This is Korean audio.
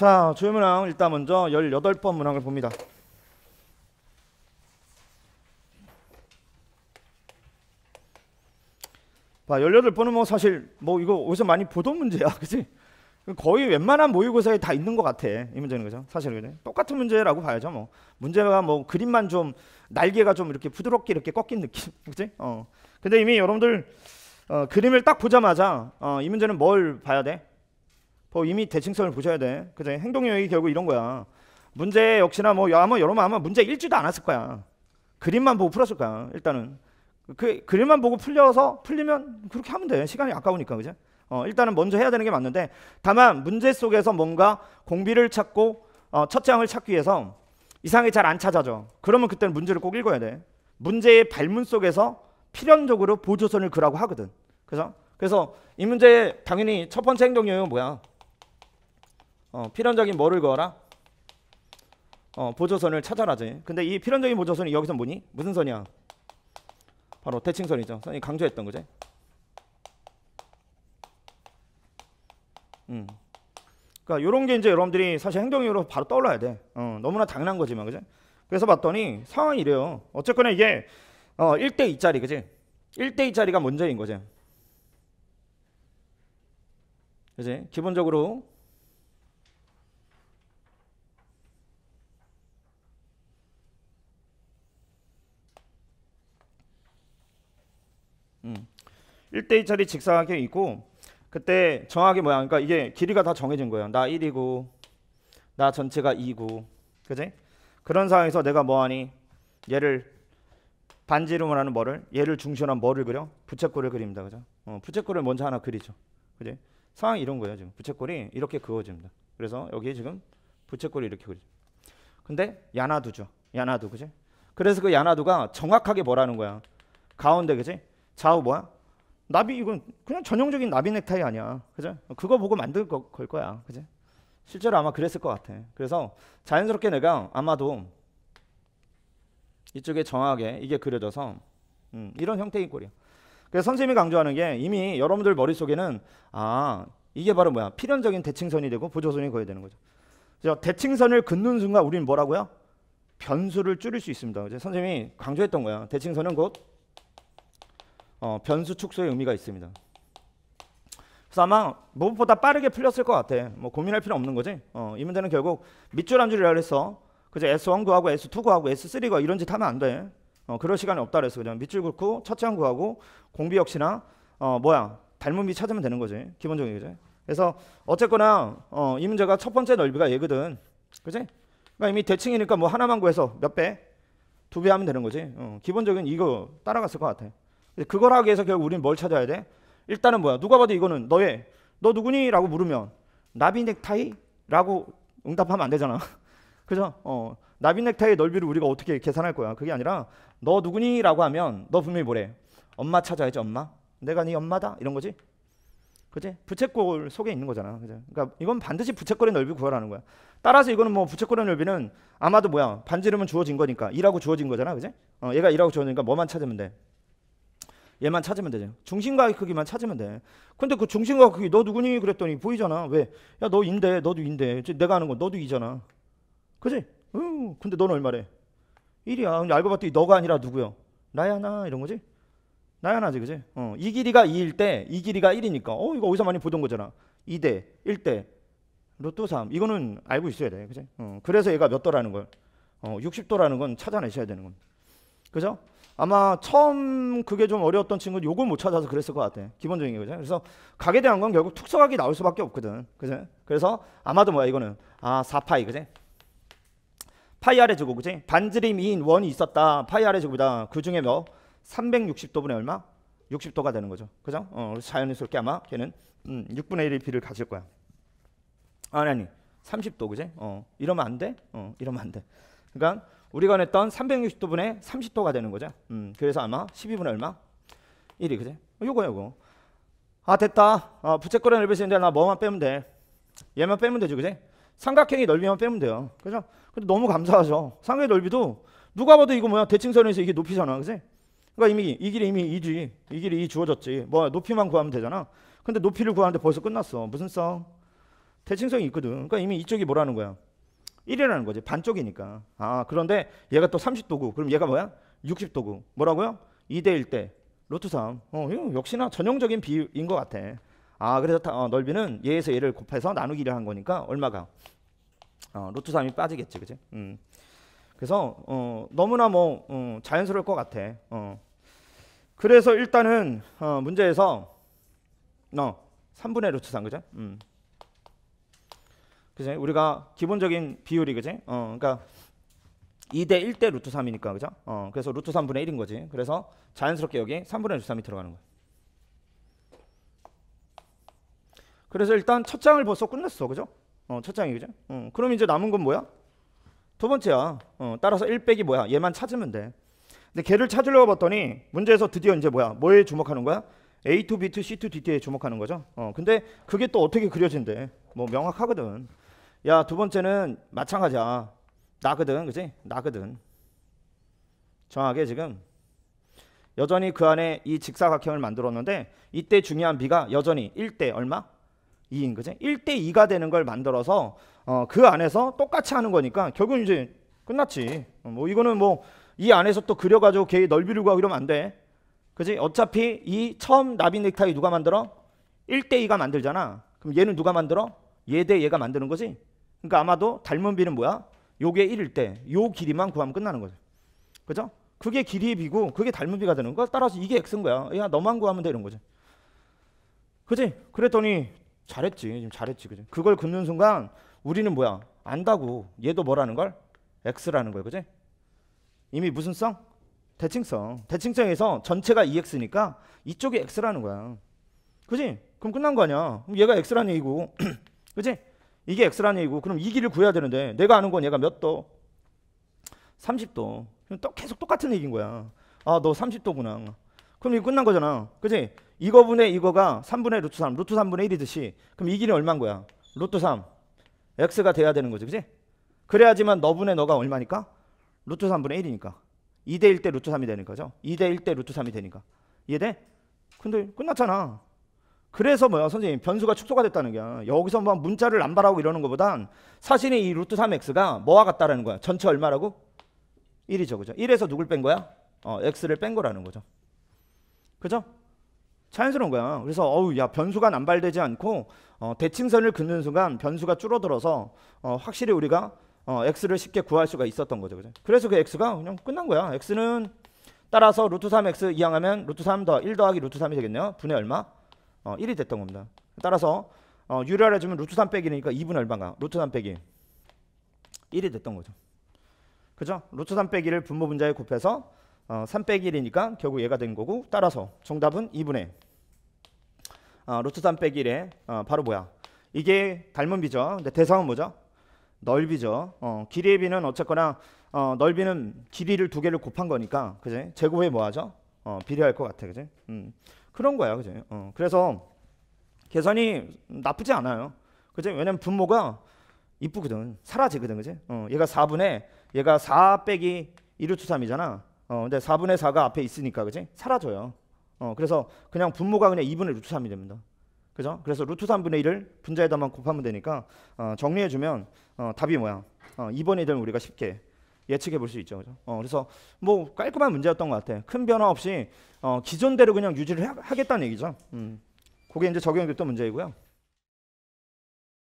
자, 조문항 일단 먼저 18번 문항을 봅니다. 봐, 18번은 뭐 사실 뭐 이거 어디서 많이 보던 문제야. 그지 거의 웬만한 모의고사에 다 있는 것 같아. 이 문제는 그죠? 사실 그죠? 똑같은 문제라고 봐야죠. 뭐 문제가 뭐 그림만 좀 날개가 좀 이렇게 부드럽게 이렇게 꺾인 느낌, 그렇지? 어. 근데 이미 여러분들 어, 그림을 딱 보자마자 어, 이 문제는 뭘 봐야 돼? 뭐 이미 대칭성을 보셔야 돼. 그죠? 행동력이 결국 이런 거야. 문제 역시나 뭐 아마 여러분 아마 문제 읽지도 않았을 거야. 그림만 보고 풀었을 거야. 일단은 그 그림만 보고 풀려서 풀리면 그렇게 하면 돼. 시간이 아까우니까 그죠? 어, 일단은 먼저 해야 되는 게 맞는데 다만 문제 속에서 뭔가 공비를 찾고 어, 첫 장을 찾기 위해서 이상이잘 안 찾아져. 그러면 그때는 문제를 꼭 읽어야 돼. 문제의 발문 속에서 필연적으로 보조선을 그라고 하거든. 그죠 그래서 이 문제 당연히 첫 번째 행동 영역은 뭐야? 어, 필연적인 뭐를 그어라? 어, 보조선을 찾아라지. 근데 이 필연적인 보조선이 여기서 뭐니? 무슨 선이야? 바로 대칭선이죠. 선이 강조했던 거지. 음. 그러니까 이런 게 이제 여러분들이 사실 행동으로 바로 떠올라야 돼. 어, 너무나 당연한 거지만 그죠? 그래서 봤더니 상황이 이래요. 어쨌거나 이게 어, 1대 2짜리 그지? 1대 2짜리가 문제인 거지. 그지? 기본적으로 1대2짜리 직사각형이 있고 그때 정확히 뭐야 그러니까 이게 길이가 다 정해진 거예요 나 1이고 나 전체가 2고 그지? 그런 상황에서 내가 뭐하니 얘를 반지름을 하는 뭐를 얘를 중심으로 한 뭐를 그려? 부채꼴을 그립니다 그죠? 어, 부채꼴을 먼저 하나 그리죠 그지? 상황이 이런 거예요 지금 부채꼴이 이렇게 그어집니다 그래서 여기 지금 부채꼴이 이렇게 그리죠 근데 야나두죠 야나두 그지? 그래서 그 야나두가 정확하게 뭐라는 거야 가운데 그지? 좌우 뭐야? 나비 이건 그냥 전형적인 나비 넥타이 아니야. 그죠? 그거 보고 만들 거, 걸 거야. 그죠? 실제로 아마 그랬을 것 같아. 그래서 자연스럽게 내가 아마도 이쪽에 정하게 이게 그려져서 음, 이런 형태의 꼴이야. 그래서 선생님이 강조하는 게 이미 여러분들 머릿속에는 아 이게 바로 뭐야 필연적인 대칭선이 되고 보조선이 거야 되는 거죠. 그래서 대칭선을 긋는 순간 우리는 뭐라고요? 변수를 줄일 수 있습니다. 이제 선생님이 강조했던 거야. 대칭선은 곧 어, 변수 축소의 의미가 있습니다. 그래서 아마 무엇보다 빠르게 풀렸을 것 같아. 뭐 고민할 필요 없는 거지. 어, 이 문제는 결국 밑줄 한줄이라 그랬어. 그저 S1 구하고 S2 구하고 S3 구하고 이런 짓 하면 안 돼. 어, 그럴 시간이 없다 그래서 그냥 밑줄 긋고 첫째 한 구하고 공비 역시나 어, 뭐야 닮음비 찾으면 되는 거지. 기본적인 거지. 그래서 어쨌거나 어, 이 문제가 첫 번째 넓이가 얘거든. 그지? 그러니까 이미 대칭이니까 뭐 하나만 구해서 몇 배? 두 배 하면 되는 거지. 어, 기본적인 이거 따라갔을 것 같아. 그걸 하기 위해서 결국 우리는 뭘 찾아야 돼? 일단은 뭐야? 누가 봐도 이거는 너의 너 누구니? 라고 물으면 나비 넥타이? 라고 응답하면 안 되잖아. 그죠? 어, 나비 넥타이의 넓이를 우리가 어떻게 계산할 거야? 그게 아니라 너 누구니? 라고 하면 너 분명히 뭐래? 엄마 찾아야지 엄마. 내가 네 엄마다? 이런 거지? 그지? 부채꼴 속에 있는 거잖아. 그죠? 그러니까 이건 반드시 부채꼴의 넓이 구하라는 거야. 따라서 이거는 뭐 부채꼴의 넓이는 아마도 뭐야? 반지름은 주어진 거니까 이라고 주어진 거잖아. 그지? 어, 얘가 이라고 주어진거니까 뭐만 찾으면 돼. 얘만 찾으면 되죠. 중심과의 크기만 찾으면 돼. 근데 그 중심과의 크기 너 누구니? 그랬더니 보이잖아. 왜? 야 너 인데 너도 인데 내가 하는거 너도 이잖아. 그지? 응. 근데 넌 얼마래? 1이야. 알고 봤더니 너가 아니라 누구야? 나야 나 이런 거지? 나야 나지 그지? 어. 이 길이가 2일 때 이 길이가 1이니까 어 이거 어디서 많이 보던 거잖아. 2대 1대 로또 3 이거는 알고 있어야 돼. 그지? 어. 그래서 얘가 몇 도라는 걸 어, 60도라는 건 찾아내셔야 되는 겁 그죠? 아마 처음 그게 좀 어려웠던 친구는 욕을 못 찾아서 그랬을 것 같아. 기본적인 거죠 그래서 각에 대한 건 결국 특서각이 나올 수밖에 없거든. 그죠? 그래서 아마도 뭐야 이거는 아 4파이 그지? 파이 아래 주고 그지? 반지름 2인 원이 있었다. 파이 아래 주고다그 중에 몇? 360도 분의 얼마? 60도가 되는 거죠. 그죠? 어, 자연스럽게 아마 걔는 음, 6분의 1의 비를 가질 거야. 아니 아니 30도 그지? 어 이러면 안 돼? 어 이러면 안 돼. 그러니까 우리가 냈던 360도분의 30도가 되는 거죠. 음, 그래서 아마 12분의 얼마? 1이 그죠? 요거 요거. 아 됐다. 아, 부채꼴은 넓베스인데나 뭐만 빼면 돼. 얘만 빼면 되지 그지? 삼각형이 넓이만 빼면 돼요. 그죠? 근데 너무 감사하죠. 삼각의 넓이도 누가 봐도 이거 뭐야? 대칭선에서 이게 높이잖아. 그지? 그러니까 이미 이 길이 이미 이지. 이 길이 이 주어졌지. 뭐 높이만 구하면 되잖아. 근데 높이를 구하는데 벌써 끝났어. 무슨 성? 대칭성이 있거든. 그러니까 이미 이쪽이 뭐라는 거야? 1이라는 거지. 반쪽이니까. 아, 그런데 얘가 또 30도구. 그럼 얘가 뭐야? 60도구. 뭐라고요? 2대 1대 로트 3. 어, 역시나 전형적인 비율인 것 같아. 아, 그래서 다, 어, 넓이는 얘에서 얘를 곱해서 나누기를 한 거니까 얼마가? 어, 로트 3이 빠지겠지, 그지? 음. 그래서 어, 너무나 뭐 어, 자연스러울 것 같아. 어. 그래서 일단은 어, 문제에서 어, 3분의 루트 3 그죠? 음. 그죠? 우리가 기본적인 비율이 그지? 어, 그러니까 2 대 1 대 루트 3이니까 그죠? 어, 그래서 루트 3분의 1인 거지. 그래서 자연스럽게 여기 3분의 루트 3이 들어가는 거야. 그래서 일단 첫 장을 벌써 끝냈어, 그죠? 어, 첫 장이 그죠? 어, 그럼 이제 남은 건 뭐야? 두 번째야. 어, 따라서 1 빼기 뭐야? 얘만 찾으면 돼. 근데 걔를 찾으려고 봤더니 문제에서 드디어 이제 뭐야? 뭐에 주목하는 거야? A to B to C to D 에 주목하는 거죠. 어, 근데 그게 또 어떻게 그려진대? 뭐 명확하거든. 야, 두 번째는 마찬가지야. 나거든, 그지? 나거든. 정확하게 지금 여전히 그 안에 이 직사각형을 만들었는데 이때 중요한 비가 여전히 1대 얼마? 2인 거지? 1대 2가 되는 걸 만들어서 어, 그 안에서 똑같이 하는 거니까 결국은 이제 끝났지. 어, 뭐 이거는 뭐 이 안에서 또 그려가지고 걔의 넓이를 구하고 이러면 안 돼. 그지? 어차피 이 처음 나비 넥타이 누가 만들어? 1대 2가 만들잖아. 그럼 얘는 누가 만들어? 얘 대 얘가 만드는 거지? 그러니까 아마도 닮은 비는 뭐야? 요게 1일 때 요 길이만 구하면 끝나는 거죠. 그죠? 그게 길이 비고 그게 닮은 비가 되는 거 따라서 이게 x인 거야. 야 너만 구하면 되는 거죠. 그지? 그랬더니 잘했지. 지금 잘했지. 그지? 그걸 긋는 순간 우리는 뭐야? 안다고. 얘도 뭐라는 걸? x라는 거야. 그지? 이미 무슨 성? 대칭성. 대칭성에서 전체가 e x 니까 이쪽이 x라는 거야. 그지? 그럼 끝난 거 아니야. 그럼 얘가 x라는 얘기고. 그지? 이게 x라는 얘기고 그럼 이 길을 구해야 되는데 내가 아는 건 얘가 몇 도? 30도. 그럼 또 계속 똑같은 얘기인 거야. 아 너 30도구나. 그럼 이거 끝난 거잖아. 그지? 이거분의 이거가 3분의 루트 3, 루트 3분의 1이듯이 그럼 이 길이 얼마인 거야? 루트 3. x가 돼야 되는 거지. 그지? 그래야지만 너분의 너가 얼마니까? 루트 3분의 1이니까. 2대 1때 루트 3이 되는 거죠. 2대 1때 루트 3이 되니까. 이해돼? 근데 끝났잖아. 그래서 뭐야 선생님 변수가 축소가 됐다는 게 여기서 막 뭐 문자를 남발하고 이러는 것보단 사실은이 루트 3x가 뭐와 같다라는 거야. 전체 얼마라고? 1이죠. 그죠? 1에서 누굴 뺀 거야? 어, x를 뺀 거라는 거죠. 그죠? 자연스러운 거야. 그래서 어우 야 변수가 남발되지 않고 어, 대칭선을 긋는 순간 변수가 줄어들어서 어, 확실히 우리가 어, x를 쉽게 구할 수가 있었던 거죠. 그죠? 그래서 그 x가 그냥 끝난 거야. x는 따라서 루트 3x 이항하면 루트 3 더 1 더하기 루트 3이 되겠네요. 분의 얼마? 어, 1이 됐던 겁니다. 따라서 어, 유리를 해주면 루트 3 빼기니까 2분 얼마가 루트 3 빼기 1이 됐던 거죠. 그죠? 루트 3 빼기를 분모 분자에 곱해서 어, 3 빼기 1이니까 결국 얘가 된 거고 따라서 정답은 2분의 어, 루트 3 빼기 1에 어, 바로 뭐야? 이게 닮은 비죠. 근데 대상은 뭐죠? 넓이죠. 어, 길이의 비는 어쨌거나 어, 넓이는 길이를 두 개를 곱한 거니까 그제 제곱에 뭐하죠? 어, 비례할 것 같아 그제 음. 그런 거야, 그죠? 어, 그래서 계산이 나쁘지 않아요. 그죠? 왜냐면 분모가 이쁘거든. 사라지거든, 그지? 어, 얘가 4분의 얘가 4 빼기 1루트 3이잖아. 어, 근데 4분의 4가 앞에 있으니까, 그지? 사라져요. 어, 그래서 그냥 분모가 그냥 2분의 루트 3이 됩니다. 그죠? 그래서 루트 3분의 1을 분자에다만 곱하면 되니까 어, 정리해주면 어, 답이 뭐야? 어, 2번이 되면 우리가 쉽게 예측해 볼 수 있죠. 그죠? 어, 그래서 뭐 깔끔한 문제였던 것 같아. 큰 변화 없이 어, 기존대로 그냥 유지를 하, 겠다는 얘기죠. 음. 그게 이제 적용됐던 문제이고요.